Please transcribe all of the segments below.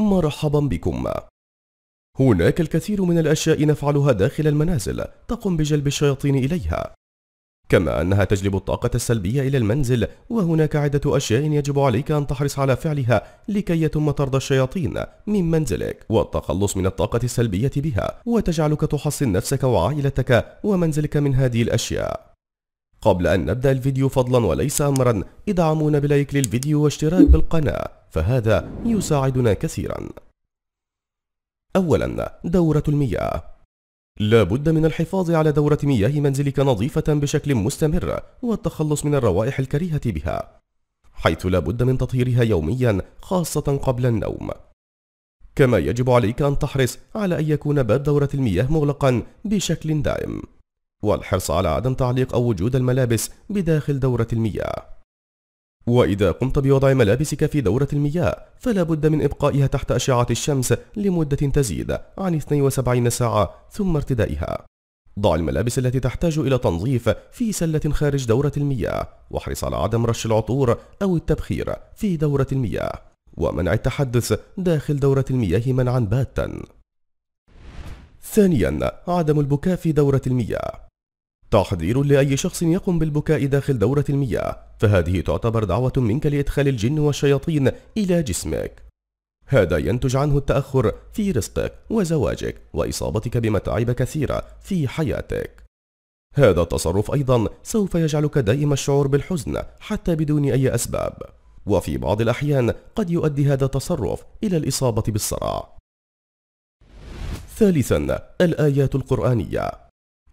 مرحبا بكم هناك الكثير من الأشياء نفعلها داخل المنازل تقوم بجلب الشياطين إليها كما أنها تجلب الطاقة السلبية إلى المنزل وهناك عدة أشياء يجب عليك أن تحرص على فعلها لكي يتم طرد الشياطين من منزلك والتخلص من الطاقة السلبية بها وتجعلك تحصن نفسك وعائلتك ومنزلك من هذه الأشياء قبل أن نبدأ الفيديو فضلا وليس أمرا ادعمونا بلايك للفيديو واشتراك بالقناة فهذا يساعدنا كثيرا أولا دورة المياه لا بد من الحفاظ على دورة مياه منزلك نظيفة بشكل مستمر والتخلص من الروائح الكريهة بها حيث لا بد من تطهيرها يوميا خاصة قبل النوم كما يجب عليك أن تحرص على أن يكون باب دورة المياه مغلقا بشكل دائم والحرص على عدم تعليق أو وجود الملابس بداخل دورة المياه وإذا قمت بوضع ملابسك في دورة المياه فلا بد من إبقائها تحت أشعة الشمس لمدة تزيد عن 72 ساعة ثم ارتدائها ضع الملابس التي تحتاج إلى تنظيف في سلة خارج دورة المياه واحرص على عدم رش العطور أو التبخير في دورة المياه ومنع التحدث داخل دورة المياه منعا باتا ثانيا عدم البكاء في دورة المياه تحضير لأي شخص يقوم بالبكاء داخل دورة المياه فهذه تعتبر دعوة منك لإدخال الجن والشياطين إلى جسمك هذا ينتج عنه التأخر في رزقك وزواجك وإصابتك بمتاعب كثيرة في حياتك هذا التصرف أيضا سوف يجعلك دائم الشعور بالحزن حتى بدون أي أسباب وفي بعض الأحيان قد يؤدي هذا التصرف إلى الإصابة بالصرع ثالثا الآيات القرآنية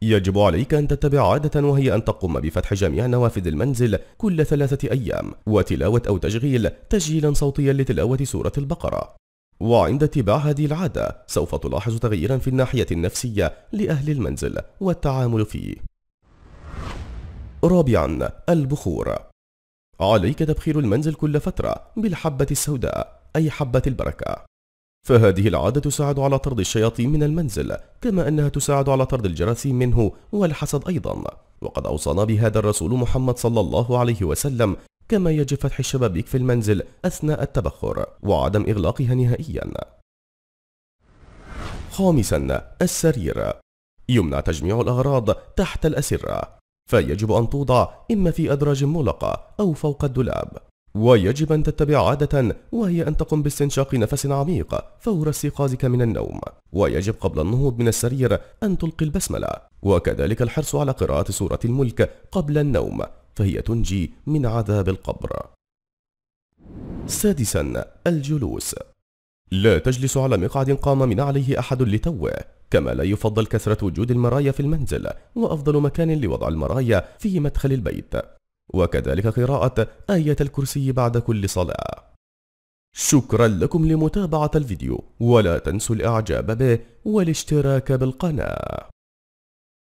يجب عليك أن تتبع عادة وهي أن تقوم بفتح جميع نوافذ المنزل كل ثلاثة أيام وتلاوة أو تشغيل تسجيلا صوتيا لتلاوة سورة البقرة وعند اتباع هذه العادة سوف تلاحظ تغييرا في الناحية النفسية لأهل المنزل والتعامل فيه رابعا البخور عليك تبخير المنزل كل فترة بالحبة السوداء أي حبة البركة فهذه العادة تساعد على طرد الشياطين من المنزل كما أنها تساعد على طرد الجراثيم منه والحسد أيضا وقد أوصانا بهذا الرسول محمد صلى الله عليه وسلم كما يجب فتح الشبابيك في المنزل أثناء التبخر وعدم إغلاقها نهائيا خامسا السرير يمنع تجميع الأغراض تحت الأسرة فيجب أن توضع إما في أدراج مغلقة أو فوق الدولاب ويجب أن تتبع عادة وهي أن تقوم باستنشاق نفس عميق فور استيقاظك من النوم ويجب قبل النهوض من السرير أن تلقي البسملة وكذلك الحرص على قراءة سورة الملك قبل النوم فهي تنجي من عذاب القبر سادسا الجلوس لا تجلس على مقعد قام من عليه أحد لتوه كما لا يفضل كثرة وجود المرايا في المنزل وأفضل مكان لوضع المرايا في مدخل البيت وكذلك قراءة آية الكرسي بعد كل صلاة شكرا لكم لمتابعة الفيديو ولا تنسوا الإعجاب به والاشتراك بالقناة